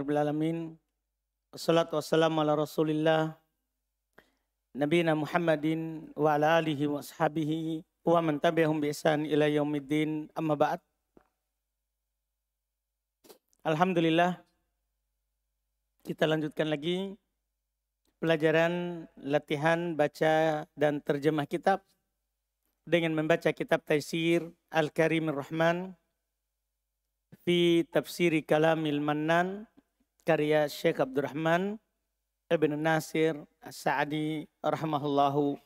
Rabbil Alamin. Assalatu wassalamu ala rasulillah. Nabi Muhammadin wa ala alihi wa ashabihi wa man tabi'ahum bi ihsan ila yaumiddin amma ba'd. Alhamdulillah kita lanjutkan lagi pelajaran latihan baca dan terjemah kitab dengan membaca kitab Taisir al karim ar Rahman fi tafsiri kalamil mannan karya Syekh Abdurrahman Ibn Nasir Sa'adi rahimahullahu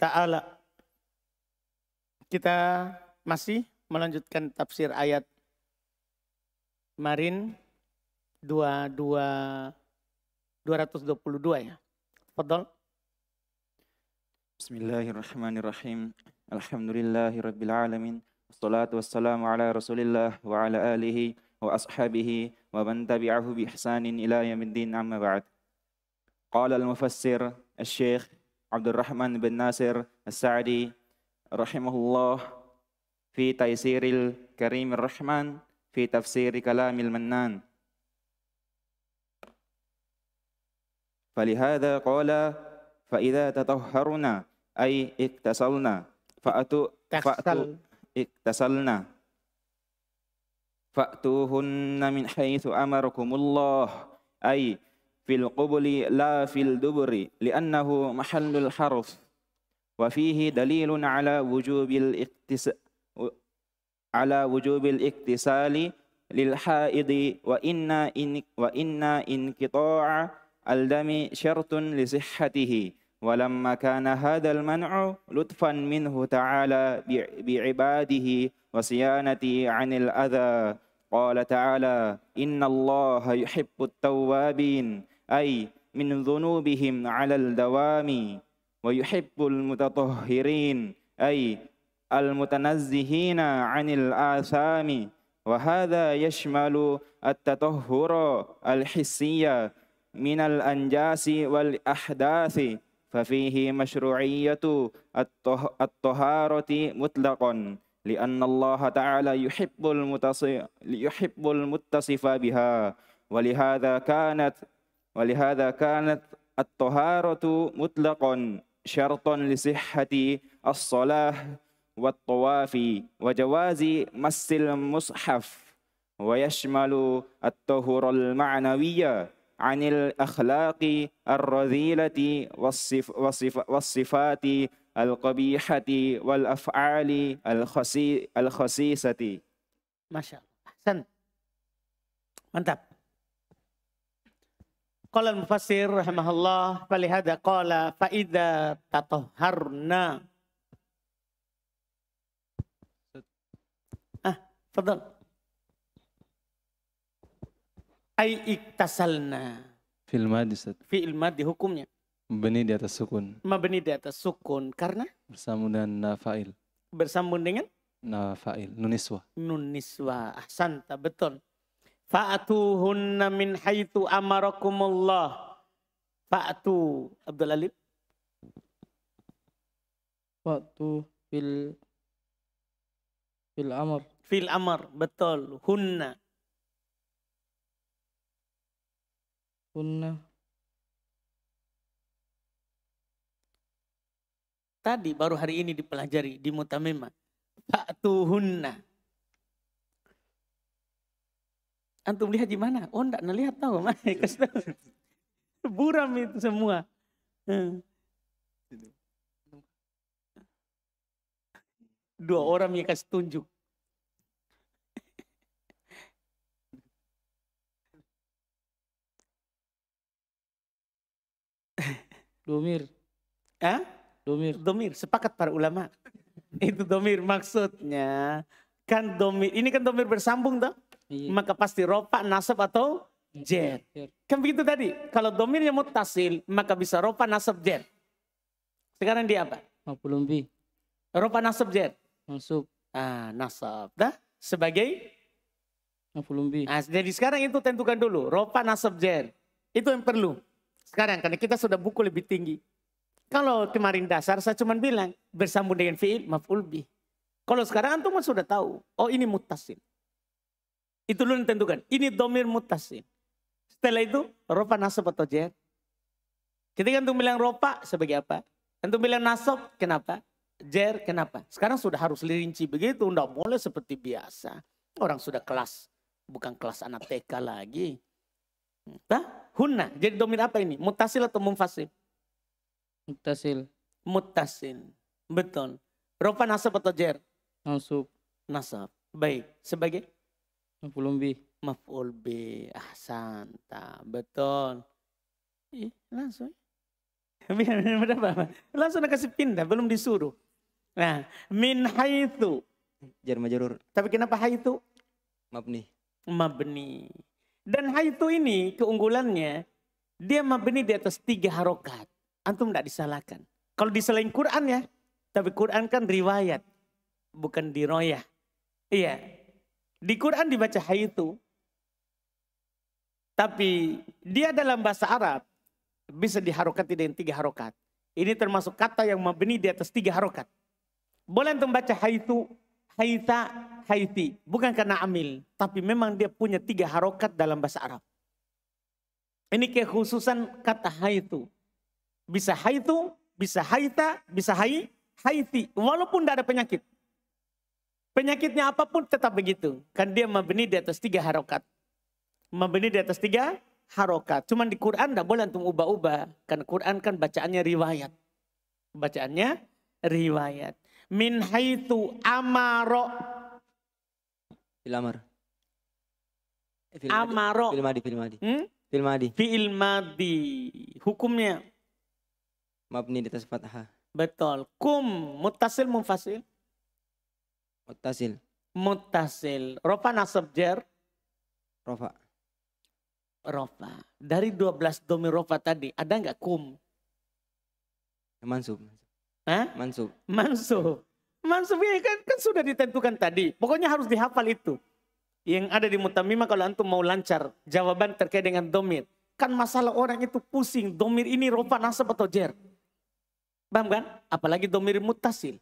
taala. Kita masih melanjutkan tafsir ayat kemarin 22 222 ya. Fadol. Bismillahirrahmanirrahim. Alhamdulillahirabbil alamin. Wassalatu wassalamu ala Rasulillah wa ala alihi وأصحابه ومن تبعه بإحسان إلى يوم الدين أما بعد قال المفسر الشيخ عبد الرحمن بن ناصر السعدي رحمه الله في تيسير الكريم الرحمن في تفسير كلام المنان فلهذا قال فإذا تطهرنا أي اكتسلنا فأتوا فأتو اكتسلنا فأتوهن من حيث أمركم الله أي في القبل لا في الدبر لأنه محل الحرف وفيه دليل على وجوب الاقتس على وجوب الاقتسال للحائض وإن إن وإن انقطاع الدم شرط لصحته ولما كان هذا المنع لطفا منه تعالى بعباده وصيانته عن الأذى قال تعالى إن الله يحب التوابين أي من ذنوبهم على الدوام ويحب المتطهرين أي المتنزهين عن الآثام وهذا يشمل التطهر الحسي من الأنجاس والأحداث ففيه مشروعية الطهارة مطلقا لأن الله تعالى يحب المتصف يحب المتصف بها ولهذا كانت ولهذا كانت الطهارة مطلقا شرطا لصحة الصلاة والطواف وجواز مس المصحف ويشمل الطهر المعنوية عن الأخلاق الرذيلة والصف والصف والصفات القبيحة والأفعال الخسي الخسيسة ما شاء الله أحسنت أنت قال المفسر رحمه الله فلهذا قال فإذا تطهرنا أه تفضل ay iktasalna. Fi'il madi. Fi'il madi hukumnya. Mabni di atas sukun. Mabni di atas sukun. Karena? Bersambung dengan nafail. Bersambung dengan? Nafail. Nuniswa. Nuniswa. Ahsanta. Betul. Fa'atuhunna min haitu amarakumullah. Fa'atu. Abdul Alif. Fa'atu fil fil amar. Fil amar. Betul. Hunna. Sunnah. Tadi baru hari ini dipelajari di Mutamimah. Fa'tuhunna. Antum lihat di mana? Oh enggak, nah lihat tahu. Buram itu semua. Hmm. Dua orang yang kasih tunjuk. Domir. Ah? Domir. Domir, sepakat para ulama. itu domir maksudnya. Kan domir, ini kan domir bersambung toh. Iya. Maka pasti ropa, nasab atau iya, jet. Iya. Kan begitu tadi. Kalau domirnya mutasil, maka bisa ropa, nasab, jet. Sekarang dia apa? Mafulun bi. Ropa nasab jet. Masuk. Ah, nasab. Dah? Sebagai? Mafulun bi. Nah, jadi sekarang itu tentukan dulu. Ropa nasab jet. Itu yang perlu sekarang karena kita sudah buku lebih tinggi. Kalau kemarin dasar saya cuma bilang bersambung dengan fiil maf'ul bih. Kalau sekarang antum sudah tahu, oh ini mutasil. Itu lu tentukan Ini domir mutasil. Setelah itu ropa nasab atau jer. Ketika antum bilang ropa sebagai apa? Antum bilang nasab kenapa? Jer kenapa? Sekarang sudah harus dirinci begitu. Tidak boleh seperti biasa. Orang sudah kelas. Bukan kelas anak TK lagi. Hah? Hunna. Jadi domir apa ini? Mutasil atau mumfasil? Mutasil. Mutasil. Betul. Rofa nasab atau jer? Nasab. Nasab. Baik. Sebagai? Maf'ul bi. Maf'ul bi. Ahsanta. Betul. Ih, langsung. Langsung berapa? Langsung kasih pindah, belum disuruh. Nah, min haitu. Jar majrur. Tapi kenapa haitu? Mabni. Mabni. Dan haitu ini keunggulannya dia mabni di atas tiga harokat. Antum tidak disalahkan. Kalau di Quran ya, tapi Quran kan riwayat, bukan diroyah. Iya, di Quran dibaca haitu, tapi dia dalam bahasa Arab bisa diharokat tidak yang tiga harokat. Ini termasuk kata yang mabni di atas tiga harokat. Boleh antum baca haitu Haitha, Haiti. Bukan karena amil. Tapi memang dia punya tiga harokat dalam bahasa Arab. Ini kekhususan kata haitu. Bisa haitu, bisa haita, bisa hai, haiti. Walaupun tidak ada penyakit. Penyakitnya apapun tetap begitu. Kan dia membeni di atas tiga harokat. membeni di atas tiga harokat. Cuman di Quran tidak boleh untuk ubah-ubah. Kan Quran kan bacaannya riwayat. Bacaannya riwayat min haitsu amaro filamar eh, amaro film adi film Madi. hmm? film Madi. fiil madi hukumnya mabni di atas fathah betul kum mutasil munfasil mutasil mutasil rofa nasab jar rofa rofa dari 12 domi rofa tadi ada nggak kum mansub Hah? Mansub. Mansub. Mansub ya kan, kan sudah ditentukan tadi. Pokoknya harus dihafal itu. Yang ada di mutamimah kalau antum mau lancar. Jawaban terkait dengan domir. Kan masalah orang itu pusing. Domir ini rupa nasab atau jer. Paham kan? Apalagi domir mutasil.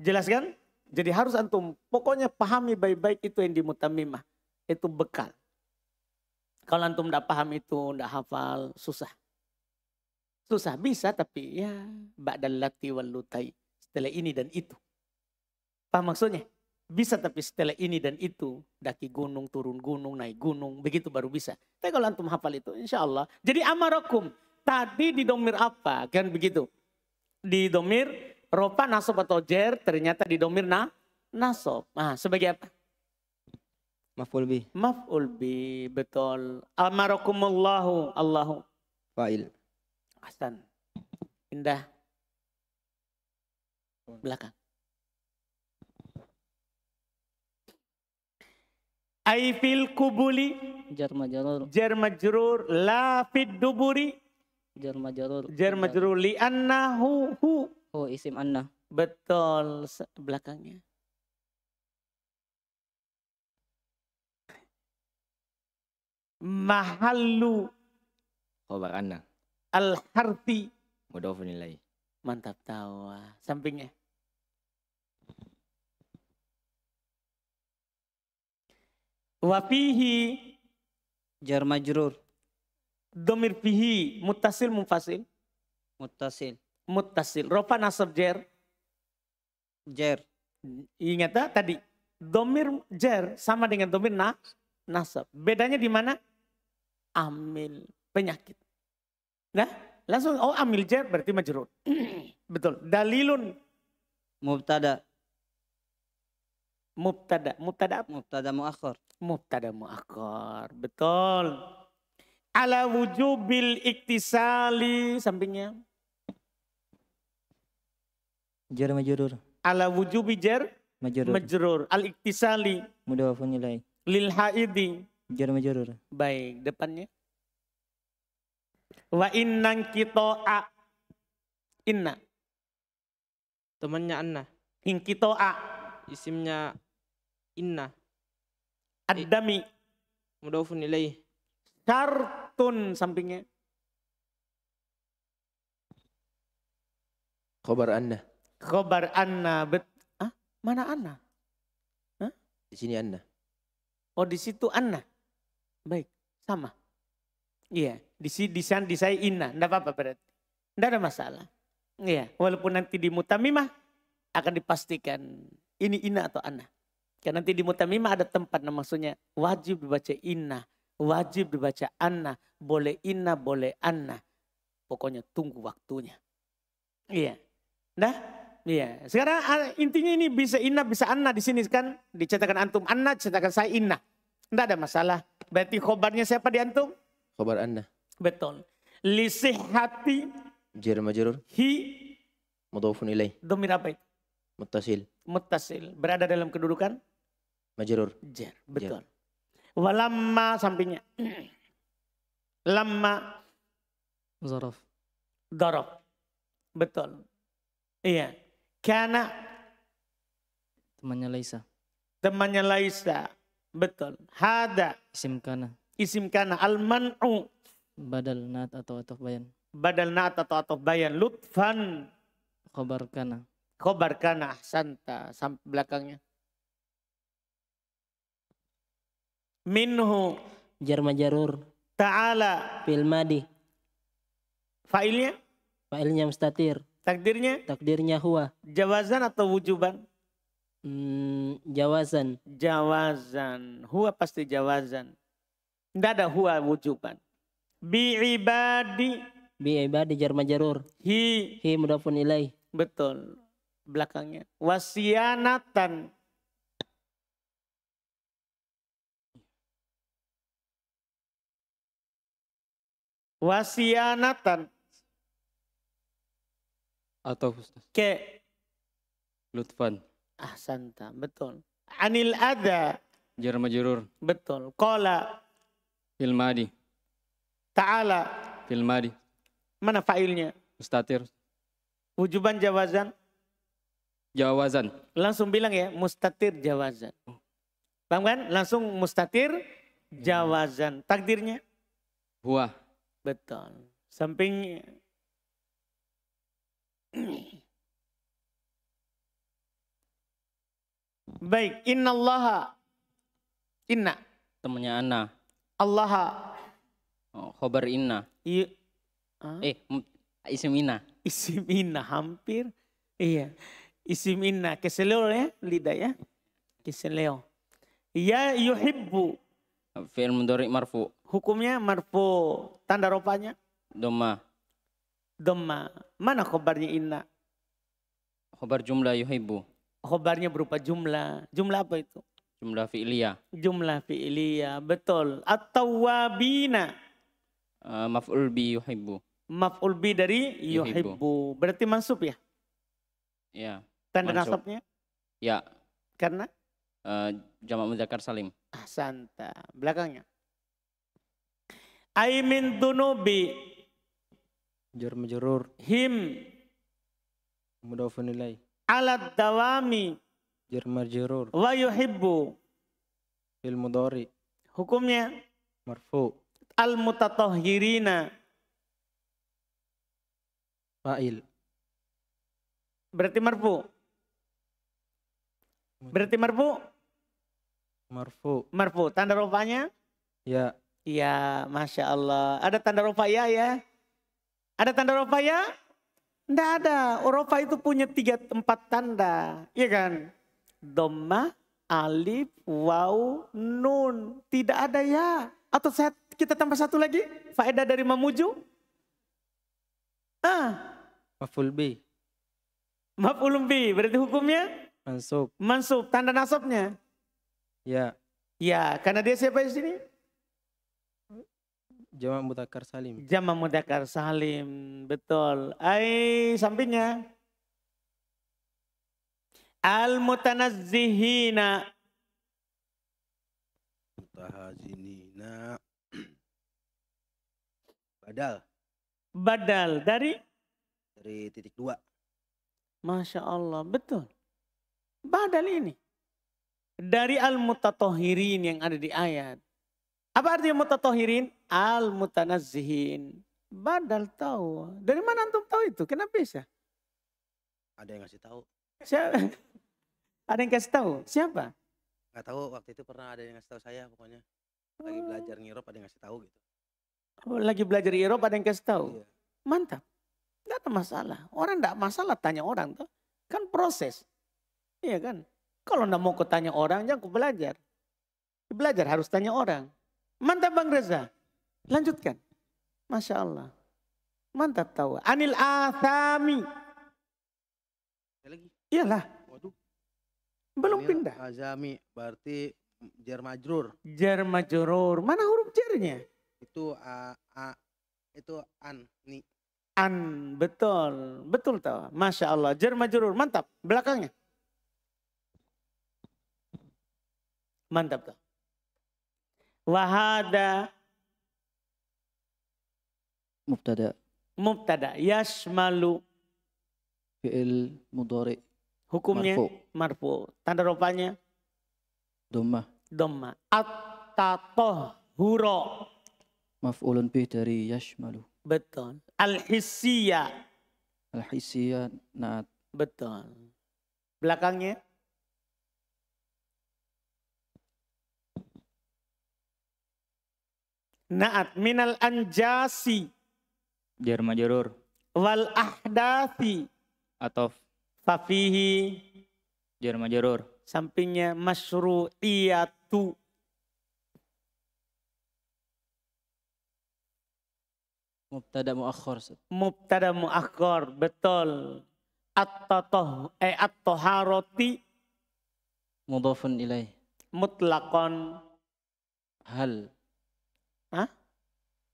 Jelas kan? Jadi harus antum pokoknya pahami baik-baik itu yang di mutamimah. Itu bekal. Kalau antum tidak paham itu, tidak hafal, susah. Susah bisa tapi ya ba'dal lati wal lutai. Setelah ini dan itu. Pak maksudnya? Bisa tapi setelah ini dan itu. Daki gunung, turun gunung, naik gunung. Begitu baru bisa. Tapi kalau antum hafal itu insya Allah. Jadi amarokum. Tadi di domir apa? Kan begitu. Di domir ropa nasob atau jer. Ternyata di domir na, nasob. Nah sebagai apa? Maf'ul bi. Maf'ul bi. Betul. Amarokumullahu. Allahu. Fa'il. Hasan. Indah, belakang. Aifil kubuli jar majrur jar majrur la fid duburi jar majrur jar majrur li anna hu hu isim anna betul belakangnya mahallu khabar anna Al-Harti. Mudhafun ilaih. Mantap tawa. Ah, sampingnya. Wafihi. Jar majrur. Domir fihi. Mutasil mufasil. Mutasil. Mutasil. Rofa nasab jer. Jer. Ingat tak ah, tadi? Domir jer sama dengan domir na, nasab. Bedanya di mana? Amil. Penyakit. Nah, langsung oh amil jar berarti majrur. Betul. Dalilun mubtada. Mubtada, mubtada apa? Mubtada muakhir. Mubtada muakhir. Betul. Ala wujubil iktisali sampingnya. Jar majrur. Ala wujubi jar majrur. Majrur. Al iktisali mudawafun ilai. Lil haidi. Jar majrur. Baik, depannya. Wa innan kitoa. Inna. Temannya Anna. In kitoa. Isimnya Inna. Adami. dami Mudofun ilaih. Syartun sampingnya. Khobar Anna. Khobar Anna. Bet ah, mana Anna? Hah? Di sini Anna. Oh di situ Anna. Baik, sama. Iya. Yeah di di saya inna, ndak apa-apa berarti. ndak ada masalah. Iya, walaupun nanti di mutamimah akan dipastikan ini inna atau anna Karena nanti di mutamimah ada tempat nah, maksudnya wajib dibaca inna, wajib dibaca anna, boleh inna, boleh anna. Pokoknya tunggu waktunya. Iya. Nah, iya. Sekarang ah, intinya ini bisa inna, bisa anna di sini kan dicetakan antum anna, dicetakan saya inna. Tidak ada masalah. Berarti khobarnya siapa di antum? Khobar anna betul hati, Jir majrur hi mudhafun ilai. Domir apa itu mutasil, mutasil, berada dalam kedudukan majrur Jir. betul walamma sampingnya lamma zaraf darab betul iya karena temannya Laisa temannya Laisa betul hada isim kana isim kana al man'u Badal naat atau atof bayan. Badal naat atau atof bayan. Lutfan. Khobar kana. Khobar kana. Ahsanta. Sampai belakangnya. Minhu. Jarma jarur. Ta'ala. Filmadi. Failnya? Failnya mustatir. Takdirnya? Takdirnya huwa. Jawazan atau wujuban? Hmm, jawazan. Jawazan. Huwa pasti jawazan. Tidak ada huwa wujuban biibadi biibadi jar majarur hi hi mudafun ilai betul belakangnya wasianatan wasianatan atau ke lutfan ahsanta betul anil ada jar majrur betul qala ilmadi Ta'ala. Fil madi. Mana failnya? Mustatir. Wujuban jawazan. Jawazan. Langsung bilang ya, mustatir jawazan. Paham kan? Langsung mustatir jawazan. Takdirnya? buah Betul. Sampingnya. Baik, inna allaha. Inna. Temannya Anna. Allaha Oh, khobar inna. Iya. Huh? Eh, isim inna. Isim inna hampir. Iya. Isim inna keseleo ya lidah ya. Keseleo. Ya yuhibbu. Fi'il mudhari marfu. Hukumnya marfu. Tanda rupanya? Doma. Doma. Mana khobarnya inna? Khobar jumlah yuhibbu. Khobarnya berupa jumlah. Jumlah apa itu? Jumlah fi'liyah. Jumlah fi'liyah, betul. At-tawabina. Eh, maf'ul bi yuhibbu. Maf'ul bi dari yuhibbu. Berarti mansub ya? Ya. Tanda nasabnya? Ya. Karena? Uh, jamak muzakkar salim. Ah, santa. Belakangnya. Aimin dunubi. Jar majrur. Him. Mudafun ilai. Alat dawami. Jar majrur. Wa yuhibbu. Fil mudari. Hukumnya? Marfu al mutatahhirina fa'il berarti marfu berarti marfu marfu marfu tanda rofanya ya iya masya Allah ada tanda rofa ya ya ada tanda rofa ya Tidak ada. Rofa itu punya tiga empat tanda. Iya kan? Doma, alif, wau, nun. Tidak ada ya. Atau saya kita tambah satu lagi. Faedah dari memuju. Ah. Maful bi. Maful bi. Berarti hukumnya? Mansub. Mansub. Tanda nasabnya? Ya. Ya. Karena dia siapa di sini? Jama mudakar salim. Jama mudakar salim. Betul. Ai sampingnya. Al mutanazzihina. Mutahazini. Badal. Badal dari? Dari titik dua. Masya Allah, betul. Badal ini. Dari al-mutatohirin yang ada di ayat. Apa artinya mutatohirin? al mutanazihin. Badal tahu. Dari mana antum tahu itu? Kenapa bisa? Ada yang ngasih tahu. Siapa? Ada yang kasih tahu? Siapa? Gak tahu, waktu itu pernah ada yang ngasih tahu saya pokoknya. Lagi belajar ngirop ada yang ngasih tahu gitu. Lagi belajar di Eropa ada yang kasih tahu. Iya. Mantap. Tidak ada masalah. Orang tidak masalah tanya orang tuh. Kan proses. Iya kan? Kalau enggak mau ketanya orang, jangan belajar. Belajar harus tanya orang. Mantap Bang Reza. Lanjutkan. Masya Allah. Mantap tahu. Anil athami. Lagi? Iyalah. Belum Anil pindah. Azami berarti jar Jermajurur, Mana huruf J-nya? itu a, ah, a ah, itu an ni an betul betul tahu masya Allah jar mantap belakangnya mantap tau wahada mubtada mubtada yasmalu fi'il mudhari hukumnya marfu, marfu. tanda rupanya domma domma at-tatahuro maf'ulun bih dari yashmalu. Betul. Al-hissiyah. Al-hissiyah naat. Betul. Belakangnya? Naat minal anjasi. Jar majarur. Wal ahdathi. Atof. Fafihi. Jar majarur. Sampingnya masyru'iyatu. Mubtada muakhor. Mubtada muakhor, betul. At-tatoh, eh at-toharoti. Mudhafun ilaih. Mutlakon. Hal. Hah?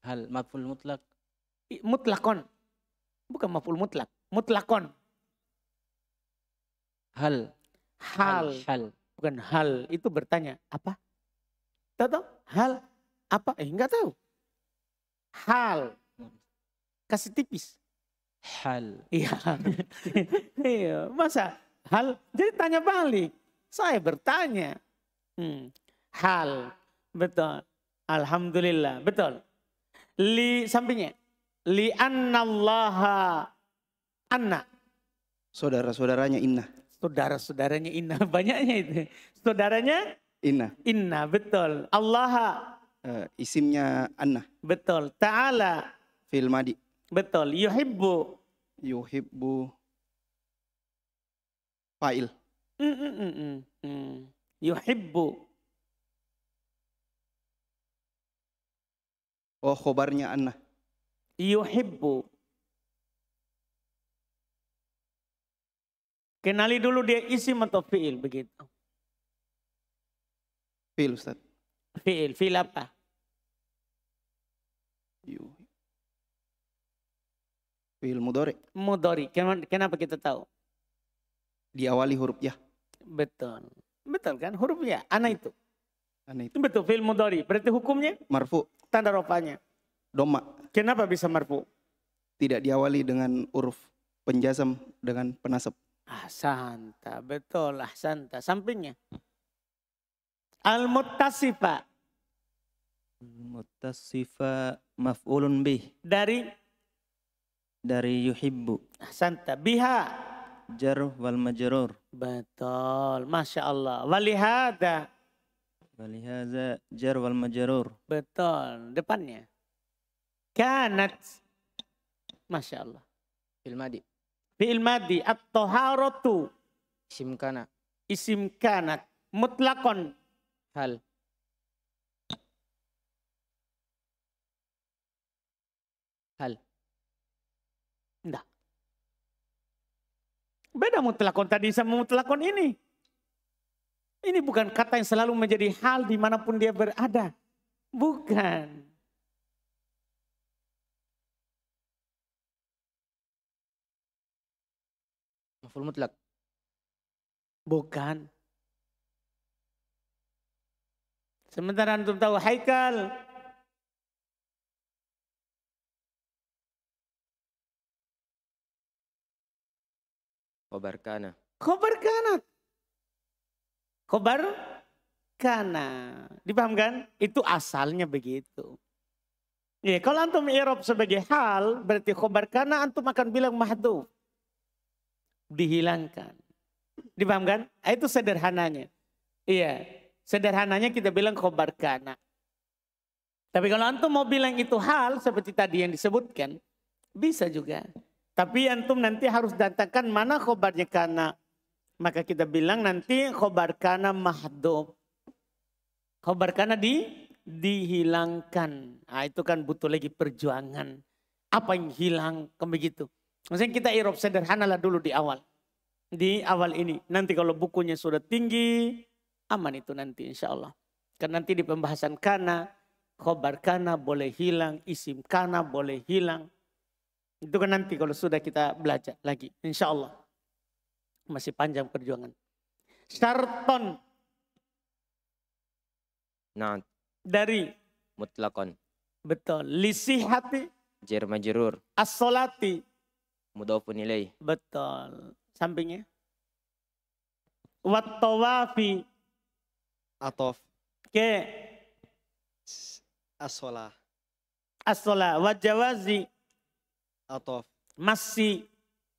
Hal, maful mutlak. Mutlakon. Bukan maful mutlak, mutlakon. Hal. Hal. Hal. Bukan hal, itu bertanya. Apa? Tahu? Hal. Apa? Eh, enggak tahu. Hal Kasih tipis. Hal. Iya. iya. Masa hal? Jadi tanya balik. Saya bertanya. Hmm. Hal. Betul. Alhamdulillah. Betul. Li sampingnya. Li annallaha anak Saudara-saudaranya inna. Saudara-saudaranya inna. Banyaknya itu. Saudaranya? Inna. Inna, betul. Allah. Uh, eh, isimnya anna. Betul. Ta'ala. Fil madi. Betul, yuhibbu. Yuhibbu. Fa'il. Mm mm, mm -mm -mm. Yuhibbu. Oh khobarnya anna. Yuhibbu. Kenali dulu dia isi atau fi'il begitu. Fi'il Ustaz. Fi'il, fi'il apa? Yuhibbu. Fi'il mudori. Mudori. Kenapa kita tahu? Diawali huruf ya. Betul. Betul kan? Huruf ya. Iya. Ana itu. Anak itu. Betul. Fi'il mudori. Berarti hukumnya? Marfu. Tanda rupanya Doma. Kenapa bisa marfu? Tidak diawali dengan huruf penjasam dengan penasab. Ah, santa. Betul. Ah, santa. Sampingnya. al Mutasifa al mutasifa maf'ulun bih. Dari dari yuhibbu. Santa biha jar wal majrur. Betul. Masya Allah. Walihada. Walihada jar wal majrur. Betul. Depannya. Kanat. Masya Allah. Filmadi. Filmadi. At-toharatu. Isim kana. Isim kanat. Mutlakon. Hal. Hal. Beda mutlakon tadi sama mutlakon ini. Ini bukan kata yang selalu menjadi hal dimanapun dia berada. Bukan. Maful mutlak. Bukan. Sementara antum tahu Haikal Khobar kana. Khobar kana. Khobar kana. Dipaham kan? Itu asalnya begitu. Ya, kalau antum irob sebagai hal berarti khobar kana antum akan bilang mahdu. Dihilangkan. Dipaham kan? Ah, itu sederhananya. Iya. Sederhananya kita bilang khobar kana. Tapi kalau antum mau bilang itu hal seperti tadi yang disebutkan, bisa juga. Tapi antum nanti harus datangkan mana khobarnya kana. Maka kita bilang nanti khobar kana mahdub. Khobar kana di dihilangkan. Nah, itu kan butuh lagi perjuangan. Apa yang hilang kan begitu. Maksudnya kita irob sederhana lah dulu di awal. Di awal ini. Nanti kalau bukunya sudah tinggi, aman itu nanti insya Allah. Karena nanti di pembahasan kana, khobar kana boleh hilang, isim kana boleh hilang itu kan nanti kalau sudah kita belajar lagi. Insya Allah. Masih panjang perjuangan. Syarton. Nah. Dari. Mutlakon. Betul. hati. Jer majrur. As-solati. Mudofun ilai. Betul. Sampingnya. Wattawafi. Atof. Ke. As-solah. As-solah. Wajawazi atau masih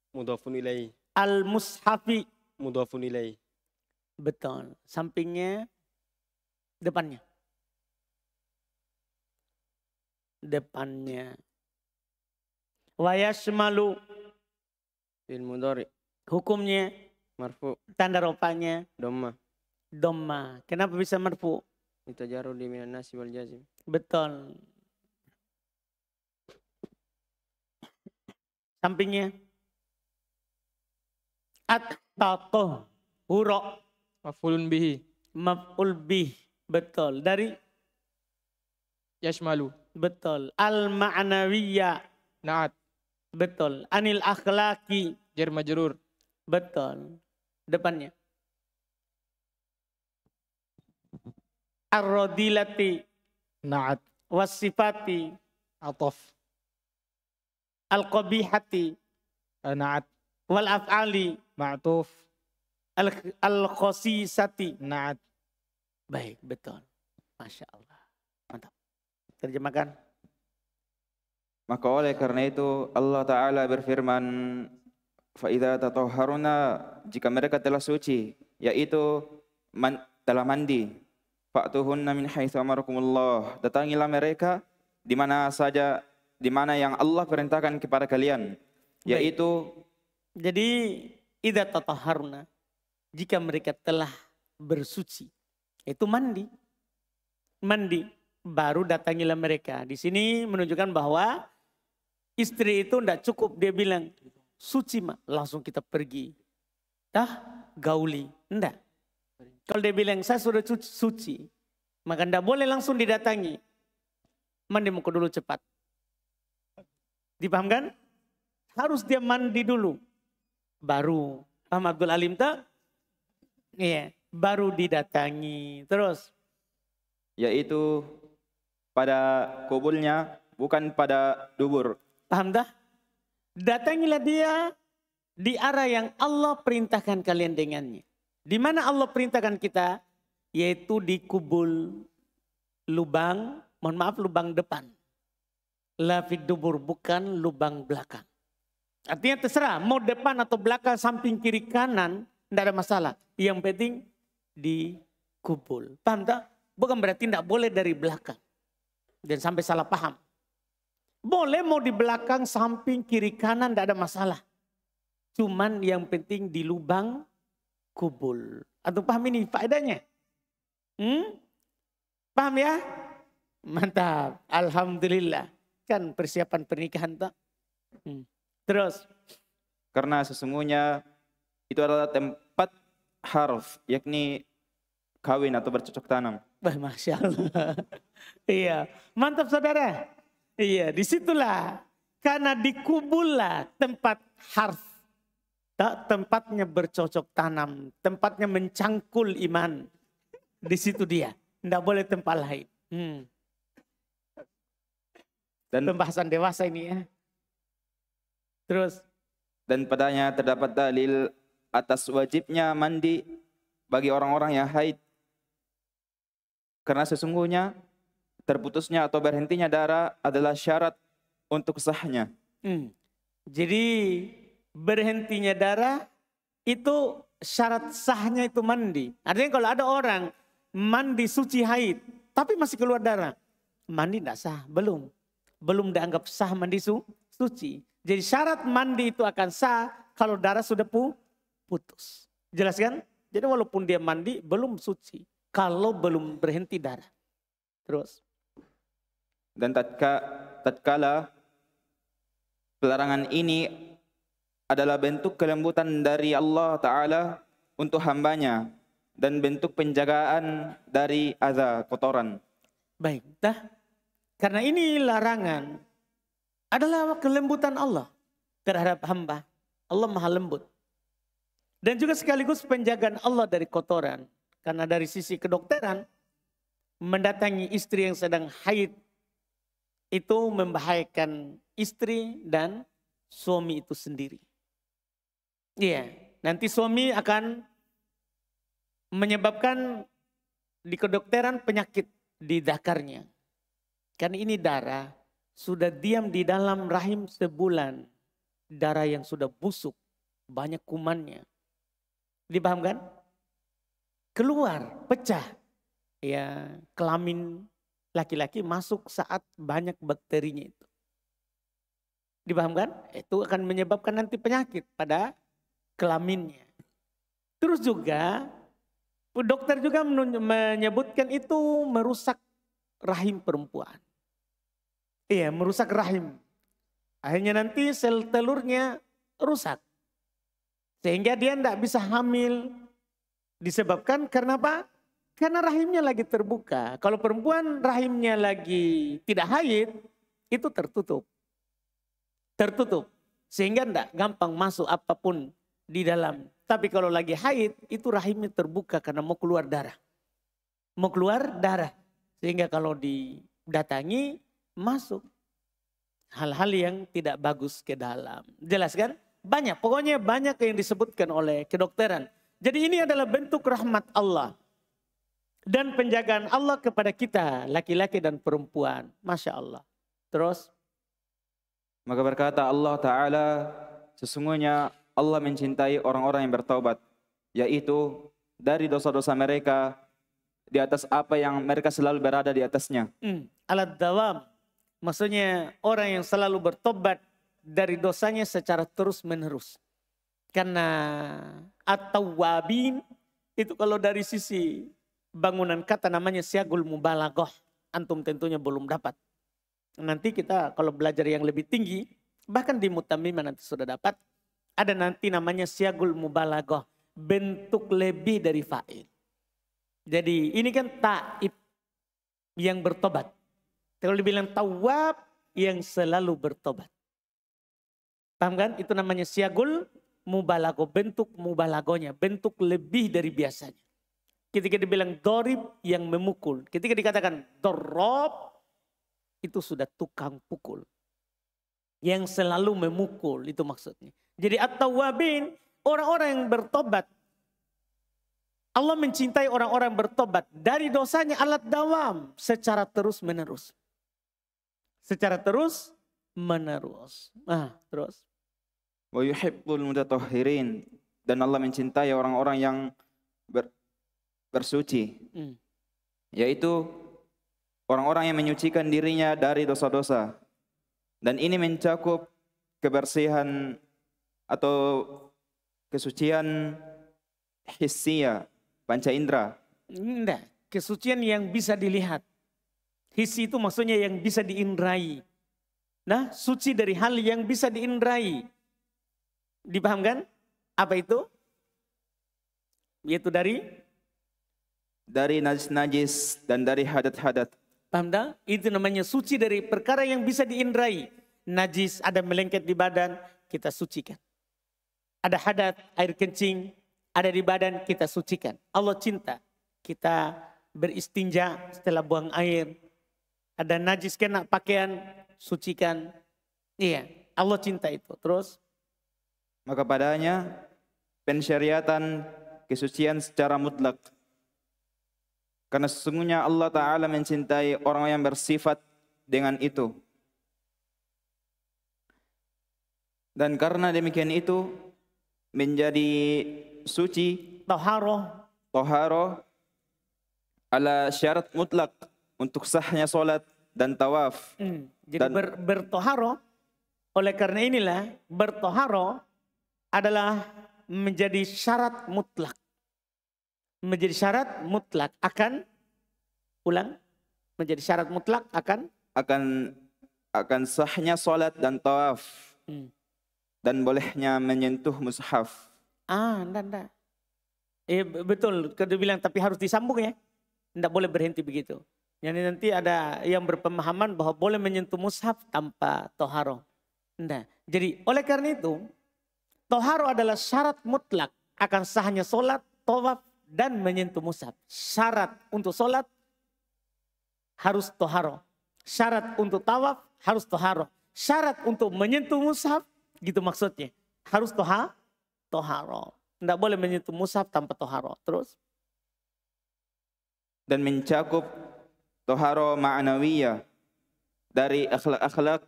Mudafun ilai al mushafi Mudafun ilai betul sampingnya depannya depannya wayasmalu fil mudari. hukumnya marfu tanda rupanya domma domma kenapa bisa marfu itu jaru di minan nasi wal jazim betul Sampingnya. at tato Hurok. Maf'ulun bihi. Maf'ul bih. Betul. Dari? Yashmalu. Betul. Al-ma'nawiyya. Naat. Betul. Anil akhlaki. jar majrur. Betul. Depannya. ar radilati Naat. Wasifati. atof al-qabihati eh, na'at wal af'ali ma'tuf al-khosisati na'at baik betul Masya Allah mantap terjemahkan maka oleh karena itu Allah Ta'ala berfirman atau haruna jika mereka telah suci yaitu man, telah mandi fa'tuhunna min haitsu amarakumullah datangilah mereka di mana saja di mana yang Allah perintahkan kepada kalian yaitu Baik. jadi idza tataharuna jika mereka telah bersuci itu mandi mandi baru datangilah mereka di sini menunjukkan bahwa istri itu tidak cukup dia bilang suci mah langsung kita pergi dah gauli ndak? kalau dia bilang saya sudah suci maka ndak boleh langsung didatangi mandi muka dulu cepat Dipahamkan? Harus dia mandi dulu. Baru. Paham Abdul Alim tak? Iya. Yeah. Baru didatangi. Terus. Yaitu pada kuburnya bukan pada dubur. Paham dah? Datangilah dia di arah yang Allah perintahkan kalian dengannya. Di mana Allah perintahkan kita? Yaitu di kubul lubang, mohon maaf lubang depan. Lafid dubur bukan lubang belakang. Artinya terserah mau depan atau belakang, samping kiri kanan, tidak ada masalah. Yang penting dikubul. Paham tak? Bukan berarti tidak boleh dari belakang. Dan sampai salah paham. Boleh mau di belakang, samping, kiri, kanan, tidak ada masalah. Cuman yang penting di lubang kubul. Atau paham ini faedahnya? Hmm? Paham ya? Mantap. Alhamdulillah kan persiapan pernikahan tak? Hmm. Terus. Karena sesungguhnya itu adalah tempat harf, yakni kawin atau bercocok tanam. Bah, Masya Allah. iya, mantap saudara. Iya, disitulah. Karena di kubulah tempat harf. Tak tempatnya bercocok tanam, tempatnya mencangkul iman. Di situ dia, tidak boleh tempat lain. Hmm. Dan pembahasan dewasa ini ya. Terus dan padanya terdapat dalil atas wajibnya mandi bagi orang-orang yang haid. Karena sesungguhnya terputusnya atau berhentinya darah adalah syarat untuk sahnya. Hmm. Jadi berhentinya darah itu syarat sahnya itu mandi. Artinya kalau ada orang mandi suci haid tapi masih keluar darah, mandi tidak sah, belum belum dianggap sah mandi su, suci. Jadi syarat mandi itu akan sah kalau darah sudah pu, putus. Jelas kan? Jadi walaupun dia mandi belum suci kalau belum berhenti darah. Terus. Dan tatka, tatkala pelarangan ini adalah bentuk kelembutan dari Allah Ta'ala untuk hambanya dan bentuk penjagaan dari azab kotoran. Baik, dah karena ini larangan adalah kelembutan Allah terhadap hamba. Allah maha lembut. Dan juga sekaligus penjagaan Allah dari kotoran. Karena dari sisi kedokteran, mendatangi istri yang sedang haid itu membahayakan istri dan suami itu sendiri. Iya, nanti suami akan menyebabkan di kedokteran penyakit di dakarnya. Kan ini darah sudah diam di dalam rahim sebulan. Darah yang sudah busuk, banyak kumannya. Dipahamkan? Keluar, pecah. Ya, kelamin laki-laki masuk saat banyak bakterinya itu. Dipahamkan? Itu akan menyebabkan nanti penyakit pada kelaminnya. Terus juga dokter juga menyebutkan itu merusak rahim perempuan. Iya, merusak rahim. Akhirnya nanti sel telurnya rusak. Sehingga dia tidak bisa hamil. Disebabkan karena apa? Karena rahimnya lagi terbuka. Kalau perempuan rahimnya lagi tidak haid, itu tertutup. Tertutup. Sehingga tidak gampang masuk apapun di dalam. Tapi kalau lagi haid, itu rahimnya terbuka karena mau keluar darah. Mau keluar darah. Sehingga kalau didatangi, masuk hal-hal yang tidak bagus ke dalam. Jelas kan? Banyak, pokoknya banyak yang disebutkan oleh kedokteran. Jadi ini adalah bentuk rahmat Allah. Dan penjagaan Allah kepada kita, laki-laki dan perempuan. Masya Allah. Terus. Maka berkata Allah Ta'ala, sesungguhnya Allah mencintai orang-orang yang bertaubat. Yaitu dari dosa-dosa mereka di atas apa yang mereka selalu berada di atasnya. Hmm. Alat dawam Maksudnya orang yang selalu bertobat dari dosanya secara terus menerus. Karena atau wabin itu kalau dari sisi bangunan kata namanya siagul mubalagoh Antum tentunya belum dapat. Nanti kita kalau belajar yang lebih tinggi, bahkan di mutamimah nanti sudah dapat. Ada nanti namanya siagul mubalagoh bentuk lebih dari fa'il. Jadi ini kan taib yang bertobat. Kalau dibilang tawab yang selalu bertobat. Paham kan? Itu namanya siagul mubalago. Bentuk mubalagonya. Bentuk lebih dari biasanya. Ketika dibilang dorib yang memukul. Ketika dikatakan dorob. Itu sudah tukang pukul. Yang selalu memukul itu maksudnya. Jadi at-tawabin orang-orang yang bertobat. Allah mencintai orang-orang bertobat dari dosanya alat dawam secara terus menerus secara terus menerus. Nah, terus. Wa yuhibbul mutatahhirin dan Allah mencintai orang-orang yang ber, bersuci. Hmm. Yaitu orang-orang yang menyucikan dirinya dari dosa-dosa. Dan ini mencakup kebersihan atau kesucian hissiya, panca indera. kesucian yang bisa dilihat. Hisi itu maksudnya yang bisa diindrai. Nah, suci dari hal yang bisa diindrai. Dipahamkan? Apa itu? Yaitu dari? Dari najis-najis dan dari hadat-hadat. Paham tak? Itu namanya suci dari perkara yang bisa diindrai. Najis, ada melengket di badan, kita sucikan. Ada hadat, air kencing, ada di badan, kita sucikan. Allah cinta. Kita beristinja setelah buang air, ada najis kena kan pakaian, sucikan. Iya, Allah cinta itu. Terus? Maka padanya pensyariatan kesucian secara mutlak. Karena sesungguhnya Allah Ta'ala mencintai orang yang bersifat dengan itu. Dan karena demikian itu menjadi suci. Toharoh. Toharoh ala syarat mutlak untuk sahnya sholat dan tawaf. Hmm. Jadi dan, ber, bertoharo, oleh karena inilah bertoharo adalah menjadi syarat mutlak. Menjadi syarat mutlak akan ulang menjadi syarat mutlak akan akan akan sahnya sholat dan tawaf hmm. dan bolehnya menyentuh mushaf. Ah, enggak, enggak. Eh, betul, kedua bilang tapi harus disambung ya. Enggak boleh berhenti begitu. Yani nanti ada yang berpemahaman bahwa boleh menyentuh mushaf tanpa toharo. Nah, jadi oleh karena itu, toharo adalah syarat mutlak akan sahnya sholat, tawaf, dan menyentuh mushaf. Syarat untuk sholat harus toharo. Syarat untuk tawaf harus toharo. Syarat untuk menyentuh mushaf, gitu maksudnya. Harus toha, toharo. Tidak boleh menyentuh mushaf tanpa toharo. Terus. Dan mencakup toharo ma'nawiyah dari akhlak-akhlak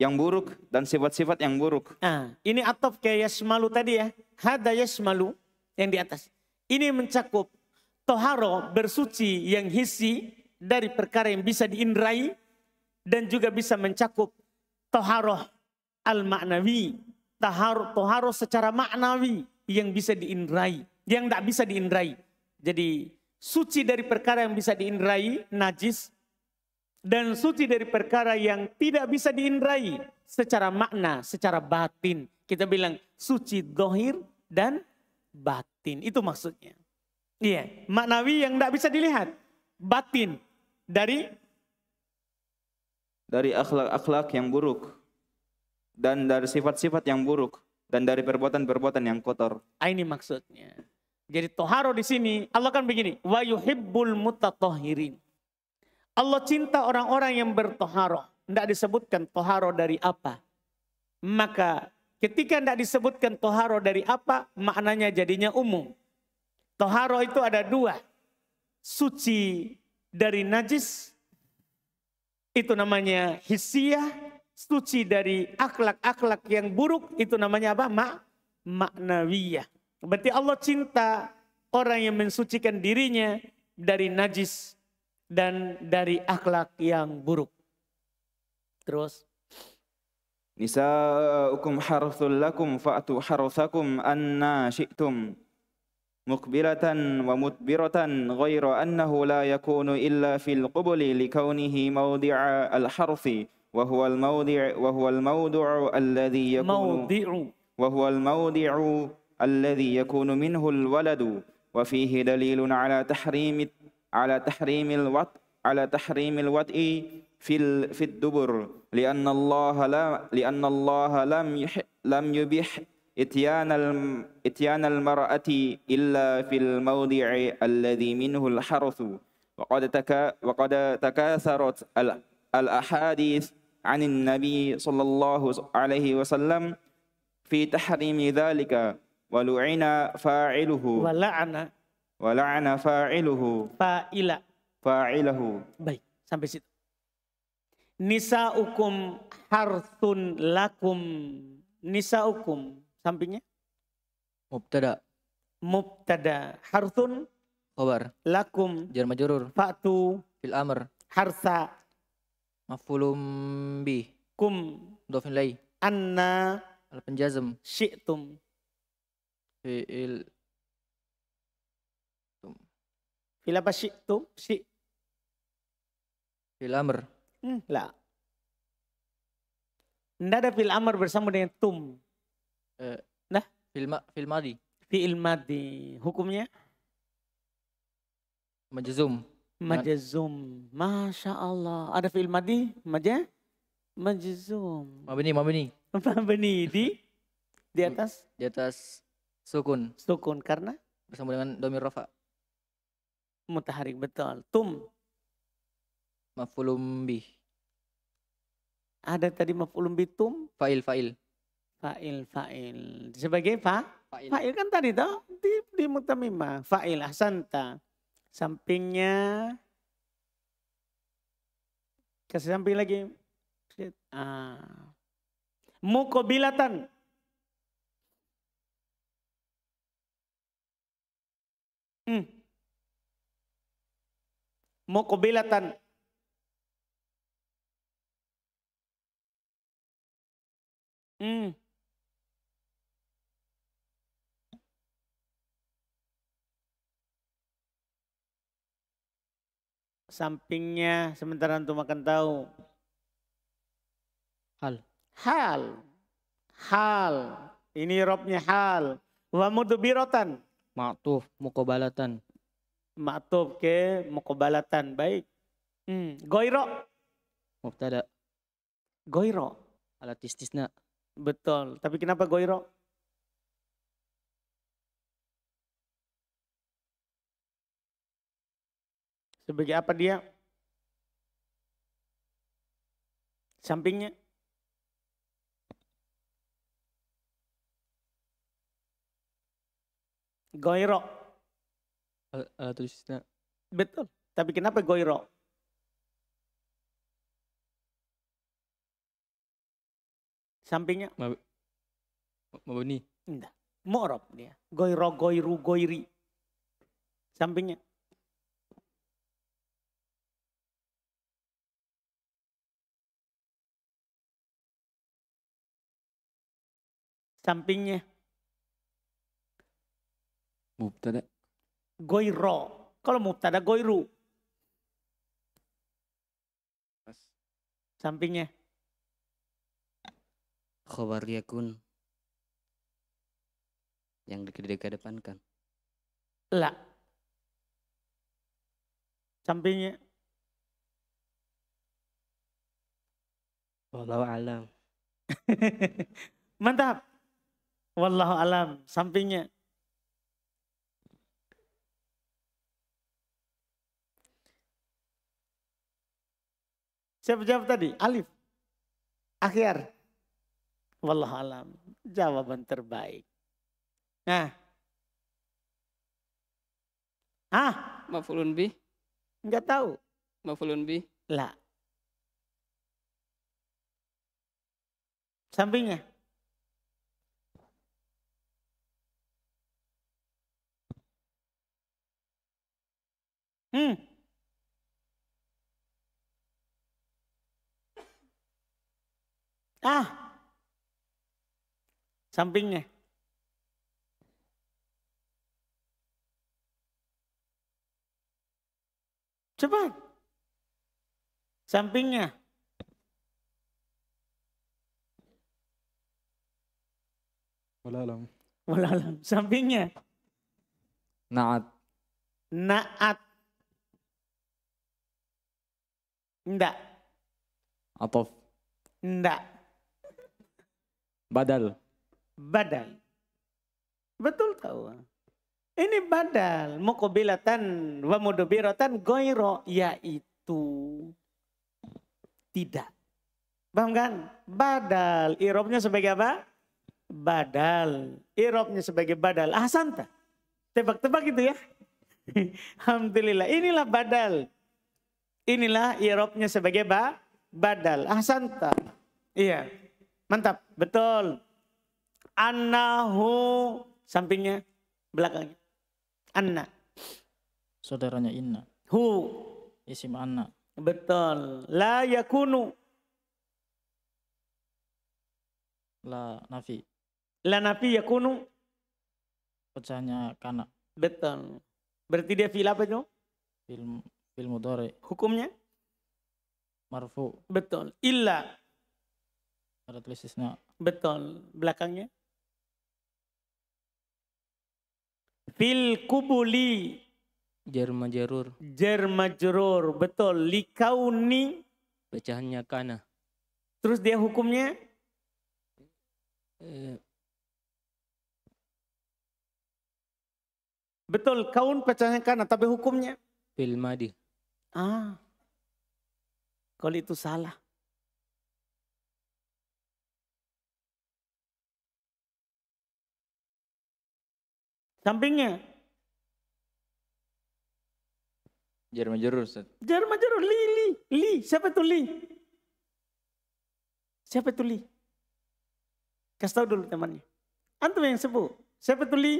yang buruk dan sifat-sifat yang buruk. Nah, ini atof kayak yasmalu tadi ya. Hada yasmalu yang di atas. Ini mencakup toharo bersuci yang hisi dari perkara yang bisa diindrai dan juga bisa mencakup toharo al-ma'nawi. Toharo, toharo secara maknawi yang bisa diindrai, yang tidak bisa diindrai. Jadi suci dari perkara yang bisa diindrai, najis, dan suci dari perkara yang tidak bisa diindrai secara makna, secara batin. Kita bilang suci dohir dan batin. Itu maksudnya. Iya, maknawi yang tidak bisa dilihat. Batin dari dari akhlak-akhlak yang buruk dan dari sifat-sifat yang buruk dan dari perbuatan-perbuatan yang kotor. Ah, ini maksudnya. Jadi toharo di sini Allah kan begini, wa yuhibbul mutatahhirin. Allah cinta orang-orang yang bertoharo. Tidak disebutkan toharo dari apa. Maka ketika tidak disebutkan toharo dari apa, maknanya jadinya umum. Toharo itu ada dua. Suci dari najis, itu namanya hisiyah. Suci dari akhlak-akhlak yang buruk, itu namanya apa? Mak maknawiyah Berarti Allah cinta orang yang mensucikan dirinya dari najis dan dari akhlak yang buruk. Terus. Nisa'ukum harthul lakum fa'atu harthakum anna syi'tum Mukbiratan wa mutbiratan ghayra annahu la yakunu illa fil qubuli likaunihi mawdi'a al-harthi wa al-mawdi' wa huwa al-mawdu'u yakunu mawdi'u wa al-mawdi'u الذي يكون منه الولد وفيه دليل على تحريم على تحريم الوط على تحريم الوطء في في الدبر لأن الله لا لأن الله لم لم يبيح إتيان إتيان المرأة إلا في الموضع الذي منه الحرث وقد تكا وقد تكاثرت الأحاديث عن النبي صلى الله عليه وسلم في تحريم ذلك Walu'ina fa'iluhu. Wala'ana. Wala'ana fa'iluhu. Fa'ila. Fa'ilahu. Baik, sampai situ. Nisa'ukum harthun lakum. Nisa'ukum. Sampingnya? Mubtada. Mubtada. Harthun. Khobar. Lakum. Jar majurur. Fa'tu. Fil amr. Harsa. Mafulum bi. Kum. Dofin lay. Anna. Al penjazm. Syi'tum fi'il tum fi'il apa si tum si fi'il amr hmm, lah tidak ada fi'il amr bersama dengan tum eh, nah fi'il ma, fi'il madi fi'il madi hukumnya majzum majzum masya Allah ada fi'il madi maja majzum mabni mabni mabni di di atas di atas Sukun. Sukun karena? Bersama dengan domir rofa. Mutaharik betul. Tum. Mafulum bi. Ada tadi mafulum tum. Fa'il fa'il. Fa'il fa'il. Sebagai fa? Fa'il. Fa'il kan tadi toh di, di mutamima. Fa'il asanta, Sampingnya. Kasih samping lagi. Ah. Mukobilatan Hmm. Muqbilatan. Hmm. Sampingnya sementara untuk makan tahu. Hal. Hal. Hal. Ini robnya hal. Wa mudbirotan Ma'tuf mukobalatan. Ma'tuf ke mukobalatan. Baik. Hmm. Goiro. Mubtada. Goiro. Alat istisna. Betul. Tapi kenapa goiro? Sebagai apa dia? Sampingnya? Goiro. Alat eh, eh, tulis Betul. Tapi kenapa goiro? Sampingnya? Mabuni. Enggak. Mu'rob dia. Goiro, goiru, goiri. Sampingnya. Sampingnya. Mubtada. Goiro. Kalau mubtada goiru. Mas. Sampingnya. Khobar yakun. Yang kan La. Sampingnya. Wallahu alam. Mantap. Wallahu alam. Sampingnya. Siapa jawab tadi? Alif. Akhir. Wallah alam. Jawaban terbaik. Nah. Ah. Mafulun bi? Enggak tahu. Mafulun bi? La. Sampingnya. Hmm. Ah, sampingnya. Cepat. Sampingnya. Walalam. Walalam. Sampingnya. Naat. Naat. Ndak. Atof. Ndak. Badal. Badal. Betul tahu. Ini badal, mukobilatan wa mudubiratan goiro yaitu tidak. Paham kan? Badal, irobnya sebagai apa? Badal, irobnya sebagai badal. Ahsanta. Tebak-tebak itu ya. Alhamdulillah, inilah badal. Inilah irobnya sebagai ba badal. Ahsanta. Iya. Mantap, betul. Anahu sampingnya belakangnya. Anna. Saudaranya Inna. Hu. Isim Anna. Betul. La yakunu. La nafi. La nafi yakunu. Pecahnya kana. Betul. Berarti dia fil apa itu? Film film mudore. Hukumnya? Marfu. Betul. Illa. Ada tulisnya. Betul. Belakangnya. Fil kubuli. jerma jerur jerma jerur Betul. Likauni. pecahannya kana. Terus dia hukumnya? Eh. Betul, kaun pecahnya kanan, tapi hukumnya? Fil madi. Ah, kalau itu salah. Sampingnya. Jerman Jerur, Ustaz. Jar Jerur, li li li siapa itu li? Siapa itu li? Kasih tahu dulu temannya. Antum yang sebut. Siapa itu li?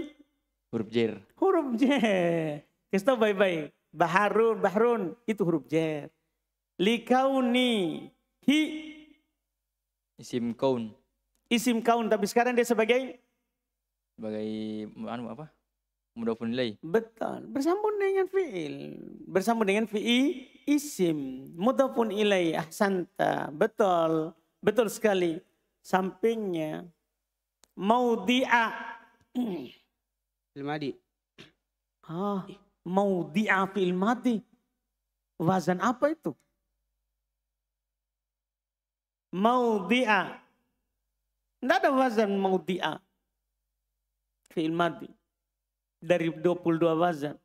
Huruf jer. Huruf jer. Kasih tahu baik-baik. Baharun, baharun itu huruf jer. Likauni hi isim kaun. Isim kaun tapi sekarang dia sebagai sebagai anu apa? Mudhofun nilai Betul. Bersambung dengan fiil. Bersambung dengan fi'i isim. pun ilaih ahsanta. Betul. Betul sekali. Sampingnya maudi'a. Fil madi. Ah, maudi'a fil madi. Wazan apa itu? Maudi'a. Tidak ada wazan maudi'a fiil madi dari 22 wazan.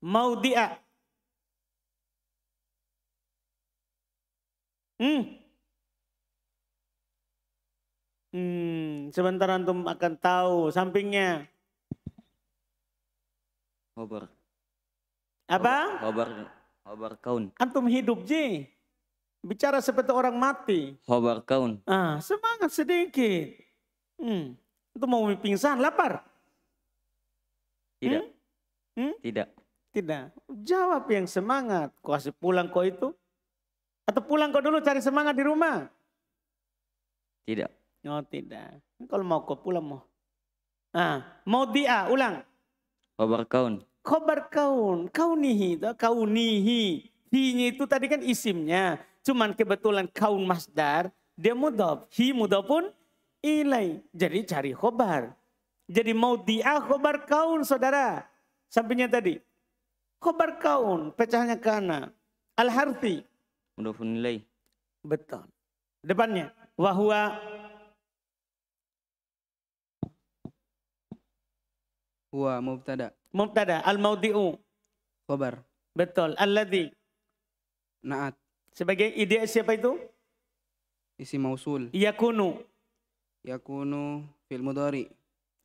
Maudi'a. Hmm. Hmm, sebentar antum akan tahu sampingnya. Hobar. Apa? Hobar. Hobar kaun. Antum hidup, Ji. Bicara seperti orang mati. Hobar kaun. Ah, semangat sedikit. Hmm. Itu mau pingsan, lapar. Tidak. Hmm? Hmm? Tidak. Tidak. Jawab yang semangat. Kau kasih pulang kau itu. Atau pulang kau dulu cari semangat di rumah. Tidak. Oh tidak. Kalau mau kau pulang mau. Ah, mau dia ulang. kobar kaun. kobar kaun. Kaunihi. Kaunihi. Hinya itu tadi kan isimnya. Cuman kebetulan kaun masdar dia mudhof. Hi pun ilai. Jadi cari khobar. Jadi mau dia khobar kaun saudara. Sampingnya tadi. Khobar kaun pecahnya kana. Al harfi. pun ilai. Betul. Depannya. Wahua. Huwa mubtada. Mubtada. Al maudi'u. Khobar. Betul. Alladhi. Naat. Sebagai ide siapa itu? Isi mausul. Yakunu. Yakunu fil mudari.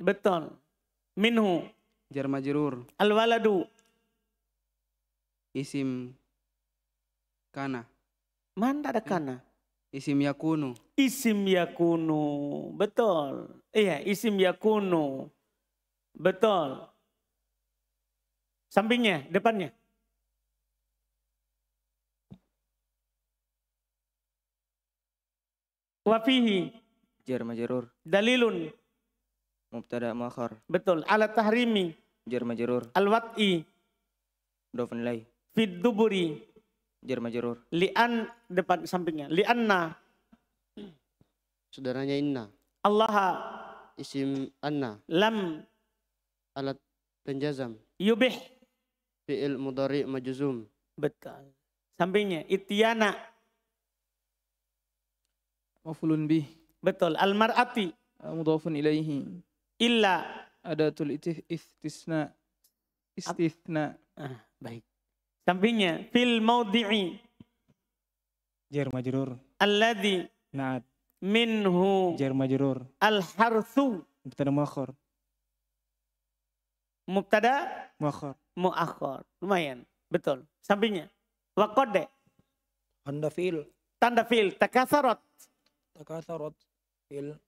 Betul. Minhu. Jar majrur. Al waladu. Isim kana. Mana ada eh, kana? Isim yakunu. Isim yakunu. Betul. Iya, isim yakunu. Betul. Sampingnya, depannya. Wafihi, Jar majrur. Dalilun. Mubtada muakhar Betul. Ala tahrimi. Jar majrur. Al wat'i. Dofan ilai. Fid duburi. Jar majrur. Li'an depan sampingnya. Li'anna. Saudaranya inna. Allaha. Isim anna. Lam. Alat penjazam. Yubih. Fi'il mudari majuzum. Betul. Sampingnya. itiana. Mafulun bi Betul. Al-mar'ati. Ah, mudhafun ilaihi. Illa. Adatul istisna. Istisna. Ah, baik. Sampingnya. Fil maudi'i. Jer majrur. Alladhi. Na'at. Minhu. Jer majrur. Al-harthu. Mubtada muakhor. Mubtada. Muakhor. Muakhor. Lumayan. Betul. Sampingnya. Wakode. Tanda fi'il. Tanda fi'il. Takasarat takatharat fil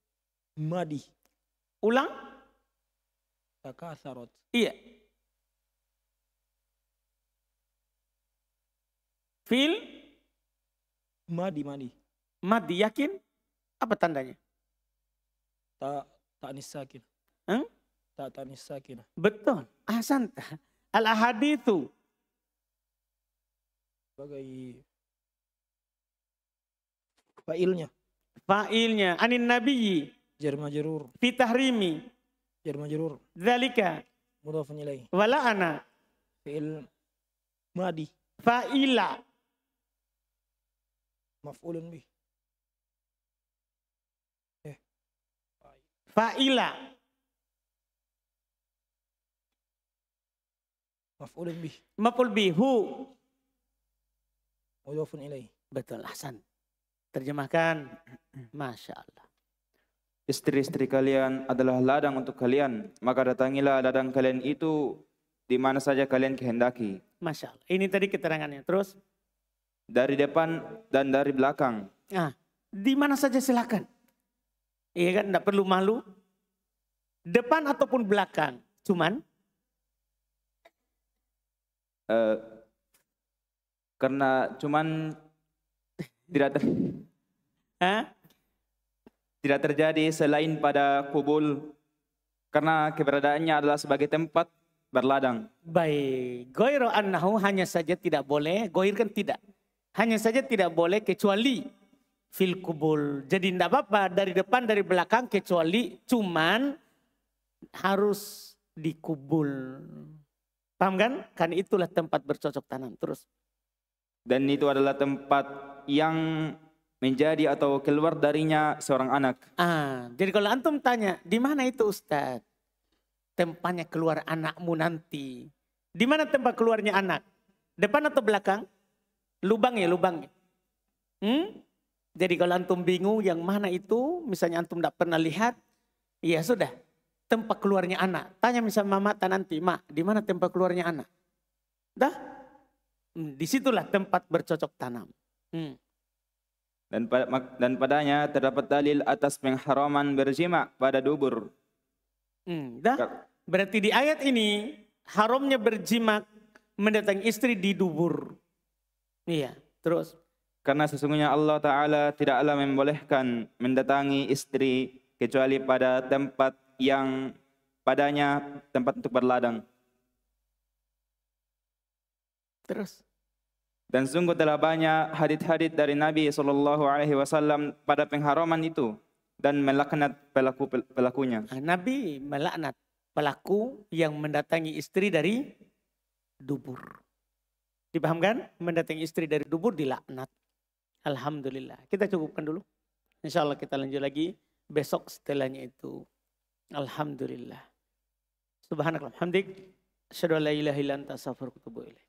madi. Ulang. Takatharat. Iya. Fil madi madi. Madi yakin? Apa tandanya? Tak tanis sakin. Hmm? Tak tanis sakin. Betul. Ahsan. Al itu sebagai failnya. Fa'ilnya anin nabiyyi jar majrur. Fi tahrimi jar majrur. Dzalika mudhafun ilaih. Wa ana fi'il madi. Fa'ila maf'ulun bih. Eh. Fa'ila Maf'ulun bih. Maf'ul bih. Hu. Mudhafun ilaih. Betul, Hasan. Terjemahkan. Masya Allah. Istri-istri kalian adalah ladang untuk kalian. Maka datangilah ladang kalian itu di mana saja kalian kehendaki. Masya Allah. Ini tadi keterangannya. Terus? Dari depan dan dari belakang. Nah, di mana saja silakan. Iya kan, tidak perlu malu. Depan ataupun belakang. Cuman? Uh, karena cuman tidak ter tidak terjadi selain pada kubul karena keberadaannya adalah sebagai tempat berladang. Baik, goiro annahu hanya saja tidak boleh, goir kan tidak. Hanya saja tidak boleh kecuali fil kubul. Jadi tidak apa-apa dari depan dari belakang kecuali cuman harus dikubul. Paham kan? Kan itulah tempat bercocok tanam. Terus. Dan itu adalah tempat yang menjadi atau keluar darinya seorang anak. Ah, jadi kalau antum tanya, di mana itu Ustaz? Tempatnya keluar anakmu nanti. Di mana tempat keluarnya anak? Depan atau belakang? Lubang ya, lubang. Hmm? Jadi kalau antum bingung yang mana itu, misalnya antum tidak pernah lihat, ya sudah, tempat keluarnya anak. Tanya misalnya mama nanti, mak, di mana tempat keluarnya anak? Dah, hmm, disitulah tempat bercocok tanam. Hmm. Dan, pada, dan padanya terdapat dalil atas pengharaman berjima pada dubur. Hmm, dah. Berarti di ayat ini haramnya berjima mendatangi istri di dubur. Iya, terus. Karena sesungguhnya Allah Ta'ala tidaklah membolehkan mendatangi istri kecuali pada tempat yang padanya tempat untuk berladang. Terus. Dan sungguh telah banyak hadit-hadit dari Nabi SAW Alaihi Wasallam pada pengharaman itu dan melaknat pelaku pelakunya. Nah, Nabi melaknat pelaku yang mendatangi istri dari dubur. Dipahamkan? Mendatangi istri dari dubur dilaknat. Alhamdulillah. Kita cukupkan dulu. Insya Allah kita lanjut lagi besok setelahnya itu. Alhamdulillah. Subhanakallah. Hamdik. an la ilaha illa anta astaghfiruka